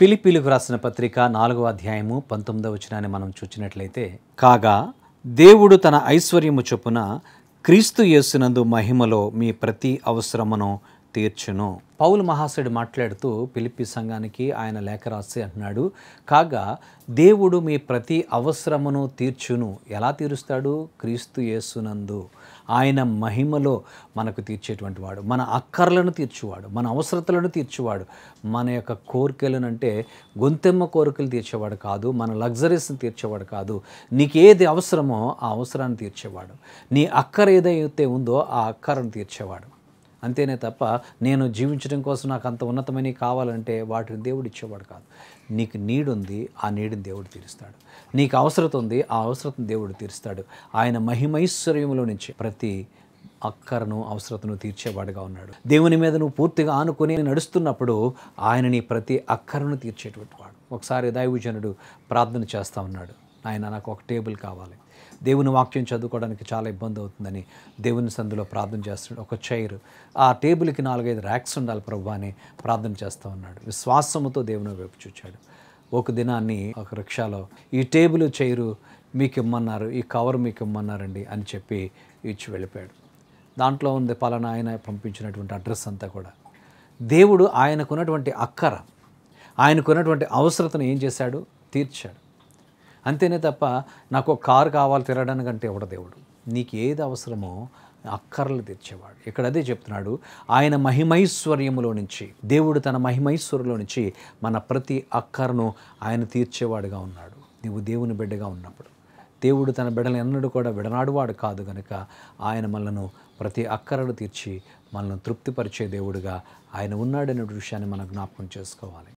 పిలిపిలుగు రాసిన పత్రిక నాలుగవ అధ్యాయము పంతొమ్మిదవ వచనాన్ని మనం చూచినట్లయితే కాగా దేవుడు తన ఐశ్వర్యము చొప్పున క్రీస్తు యేసునందు మహిమలో మీ ప్రతి అవసరమును తీర్చును పౌలు మహాశయుడు మాట్లాడుతూ పిలిపి సంఘానికి ఆయన లేఖ రాసి అంటున్నాడు కాగా దేవుడు మీ ప్రతి అవసరమును తీర్చును ఎలా తీరుస్తాడు క్రీస్తు యేసునందు ఆయన మహిమలో మనకు తీర్చేటువంటి వాడు మన అక్కర్లను తీర్చువాడు మన అవసరతలను తీర్చువాడు మన యొక్క కోరికలను అంటే గొంతెమ్మ కోరికలు తీర్చేవాడు కాదు మన లగ్జరీస్ని తీర్చేవాడు కాదు నీకు ఏది అవసరమో ఆ అవసరాన్ని తీర్చేవాడు నీ అక్కర ఏదైతే ఉందో ఆ అక్కరను తీర్చేవాడు అంతేనే తప్ప నేను జీవించడం కోసం నాకు అంత ఉన్నతమైనవి కావాలంటే వాటిని దేవుడు ఇచ్చేవాడు కాదు నీకు నీడుంది ఆ నీడిని దేవుడు తీరుస్తాడు నీకు అవసరత ఉంది ఆ అవసరతను దేవుడు తీరుస్తాడు ఆయన మహిమైశ్వర్యంలో నుంచి ప్రతి అక్కరను అవసరతను తీర్చేవాడుగా ఉన్నాడు దేవుని మీద నువ్వు పూర్తిగా ఆనుకొని నడుస్తున్నప్పుడు ఆయనని ప్రతి అక్కరను తీర్చేటువంటి వాడు ఒకసారి దైవజనుడు ప్రార్థన చేస్తూ ఉన్నాడు ఆయన నాకు ఒక టేబుల్ కావాలి దేవుని వాక్యం చదువుకోవడానికి చాలా ఇబ్బంది అవుతుందని దేవుని సందులో ప్రార్థన చేస్తున్నాడు ఒక చైర్ ఆ టేబుల్కి నాలుగైదు ర్యాక్స్ ఉండాలి ప్రభు అని ప్రార్థన చేస్తూ ఉన్నాడు విశ్వాసముతో దేవుని వైపు చూచాడు ఒక దినాన్ని ఒక రిక్షాలో ఈ టేబుల్ చైరు మీకు ఇమ్మన్నారు ఈ కవర్ మీకు ఇమ్మన్నారండి అని చెప్పి ఇచ్చి వెళ్ళిపోయాడు దాంట్లో ఉంది పలానా ఆయన పంపించినటువంటి అడ్రస్ అంతా కూడా దేవుడు ఆయనకున్నటువంటి అక్కర ఆయనకున్నటువంటి అవసరతను ఏం చేశాడు తీర్చాడు అంతేనే తప్ప నాకు కారు కావాలి తిరగడానికి అంటే ఎవడ దేవుడు నీకు ఏది అవసరమో అక్కర్లు తెచ్చేవాడు ఇక్కడ అదే చెప్తున్నాడు ఆయన మహిమైశ్వర్యములో నుంచి దేవుడు తన మహిమైశ్వరులో నుంచి మన ప్రతి అక్కర్ను ఆయన తీర్చేవాడుగా ఉన్నాడు నువ్వు దేవుని బిడ్డగా ఉన్నప్పుడు దేవుడు తన బిడ్డలు ఎన్నడూ కూడా విడనాడువాడు కాదు కనుక ఆయన మనను ప్రతి అక్కరను తీర్చి మనల్ని తృప్తిపరిచే దేవుడుగా ఆయన ఉన్నాడనే విషయాన్ని మనం జ్ఞాపకం చేసుకోవాలి